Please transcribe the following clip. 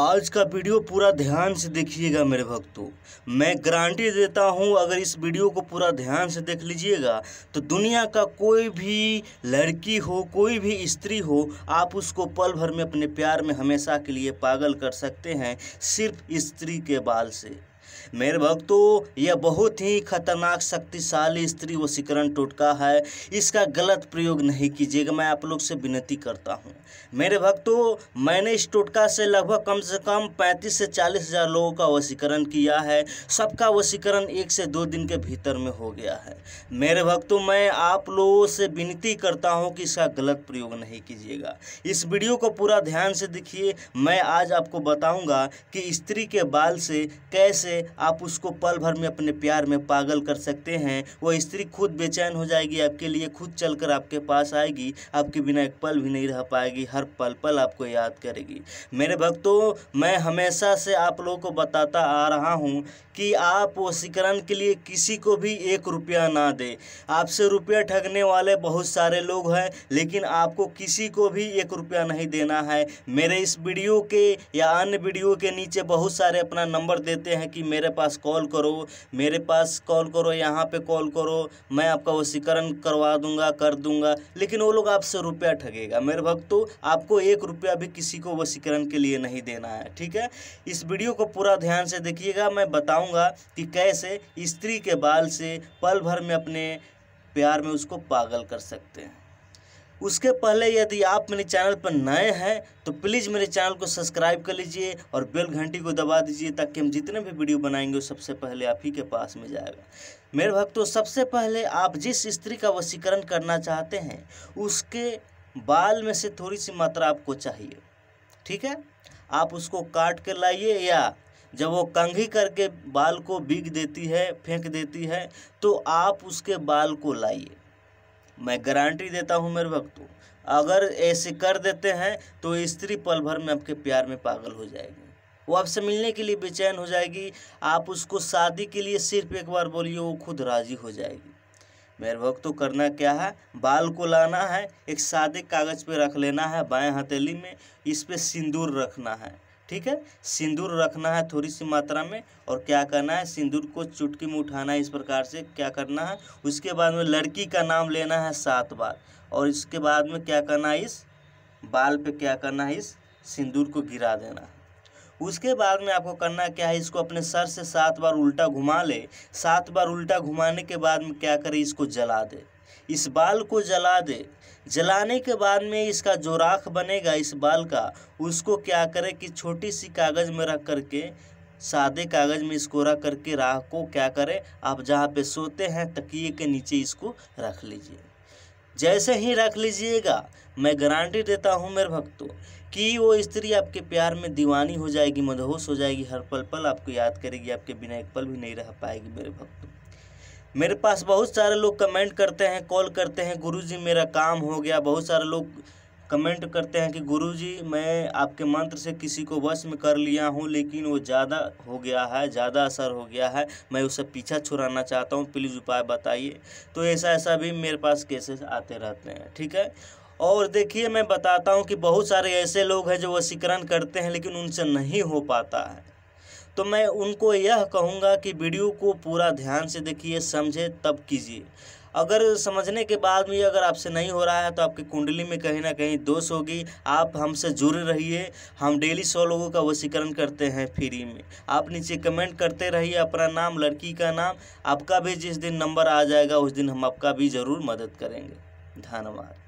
आज का वीडियो पूरा ध्यान से देखिएगा मेरे भक्तों मैं गारंटी देता हूं अगर इस वीडियो को पूरा ध्यान से देख लीजिएगा तो दुनिया का कोई भी लड़की हो कोई भी स्त्री हो आप उसको पल भर में अपने प्यार में हमेशा के लिए पागल कर सकते हैं सिर्फ स्त्री के बाल से मेरे भक्तों तो यह बहुत ही खतरनाक शक्तिशाली स्त्री वशीकरण टोटका है इसका गलत प्रयोग नहीं कीजिएगा मैं आप लोग से विनती करता हूँ मेरे भक्तों तो मैंने इस टोटका से लगभग कम से कम पैंतीस से चालीस हज़ार लोगों का वशीकरण किया है सबका वशीकरण एक से दो दिन के भीतर में हो गया है मेरे भक्तों तो मैं आप लोगों से विनती करता हूँ कि इसका गलत प्रयोग नहीं कीजिएगा इस वीडियो को पूरा ध्यान से देखिए मैं आज आपको बताऊँगा कि स्त्री के बाल से कैसे आप उसको पल भर में अपने प्यार में पागल कर सकते हैं वह स्त्री खुद बेचैन हो जाएगी आपके लिए खुद चलकर आपके पास आएगी आपके बिना एक पल भी नहीं रह पाएगी हर पल पल आपको याद करेगी मेरे भक्तों मैं हमेशा से आप लोगों को बताता आ रहा हूँ कि आप वशीकरण के लिए किसी को भी एक रुपया ना दें आपसे रुपया ठगने वाले बहुत सारे लोग हैं लेकिन आपको किसी को भी एक रुपया नहीं देना है मेरे इस वीडियो के या अन्य वीडियो के नीचे बहुत सारे अपना नंबर देते हैं कि मेरे पास कॉल करो मेरे पास कॉल करो यहाँ पे कॉल करो मैं आपका वसीकरण करवा दूंगा कर दूंगा लेकिन वो लोग आपसे रुपया ठगेगा मेरे भक्तों आपको एक रुपया भी किसी को वसीकरण के लिए नहीं देना है ठीक है इस वीडियो को पूरा ध्यान से देखिएगा मैं बताऊँगा कि कैसे स्त्री के बाल से पल भर में अपने प्यार में उसको पागल कर सकते हैं उसके पहले यदि आप मेरे चैनल पर नए हैं तो प्लीज़ मेरे चैनल को सब्सक्राइब कर लीजिए और बेल घंटी को दबा दीजिए ताकि हम जितने भी वीडियो बनाएंगे वो सबसे पहले आप ही के पास में जाएगा मेरे भक्तों सबसे पहले आप जिस स्त्री का वसीकरण करना चाहते हैं उसके बाल में से थोड़ी सी मात्रा आपको चाहिए ठीक है आप उसको काट के लाइए या जब वो कंघी करके बाल को बीग देती है फेंक देती है तो आप उसके बाल को लाइए मैं गारंटी देता हूँ मेरे भक्तों अगर ऐसे कर देते हैं तो स्त्री पल भर में आपके प्यार में पागल हो जाएगी वो आपसे मिलने के लिए बेचैन हो जाएगी आप उसको शादी के लिए सिर्फ एक बार बोलिए वो खुद राज़ी हो जाएगी मेरे भक्तों करना क्या है बाल को लाना है एक सादे कागज़ पे रख लेना है बाएं हथेली में इस पर सिंदूर रखना है ठीक है सिंदूर रखना है थोड़ी सी मात्रा में और क्या करना है सिंदूर को चुटकी में उठाना है इस प्रकार से क्या करना है उसके बाद में लड़की का नाम लेना है सात बार और इसके बाद में क्या करना है इस बाल पे क्या करना है इस सिंदूर को गिरा देना है उसके बाद में आपको करना क्या है इसको अपने सर से सात बार उल्टा घुमा ले सात बार उल्टा घुमाने के बाद में क्या करे इसको जला दे इस बाल को जला दे जलाने के बाद में इसका जो राख बनेगा इस बाल का उसको क्या करे कि छोटी सी कागज़ में रख करके सादे कागज़ में इसको रख करके राख को क्या करें आप जहाँ पे सोते हैं तकिए के नीचे इसको रख लीजिए जैसे ही रख लीजिएगा मैं गारंटी देता हूँ मेरे भक्तों कि वो स्त्री आपके प्यार में दीवानी हो जाएगी मदहोश हो जाएगी हर पल पल आपको याद करेगी आपके बिना एक पल भी नहीं रह पाएगी मेरे भक्तों मेरे पास बहुत सारे लोग कमेंट करते हैं कॉल करते हैं गुरुजी मेरा काम हो गया बहुत सारे लोग कमेंट करते हैं कि गुरुजी मैं आपके मंत्र से किसी को वश में कर लिया हूँ लेकिन वो ज़्यादा हो गया है ज़्यादा असर हो गया है मैं उसे पीछा छुड़ाना चाहता हूँ प्लीज़ उपाय बताइए तो ऐसा ऐसा भी मेरे पास केसेस आते रहते हैं ठीक है और देखिए मैं बताता हूँ कि बहुत सारे ऐसे लोग हैं जो वशीकरण करते हैं लेकिन उनसे नहीं हो पाता है तो मैं उनको यह कहूँगा कि वीडियो को पूरा ध्यान से देखिए समझे तब कीजिए अगर समझने के बाद भी अगर आपसे नहीं हो रहा है तो आपकी कुंडली में कहीं ना कहीं दोष होगी आप हमसे जुड़े रहिए हम डेली सौ लोगों का वसीकरण करते हैं फ्री में आप नीचे कमेंट करते रहिए अपना नाम लड़की का नाम आपका भी जिस दिन नंबर आ जाएगा उस दिन हम आपका भी ज़रूर मदद करेंगे धन्यवाद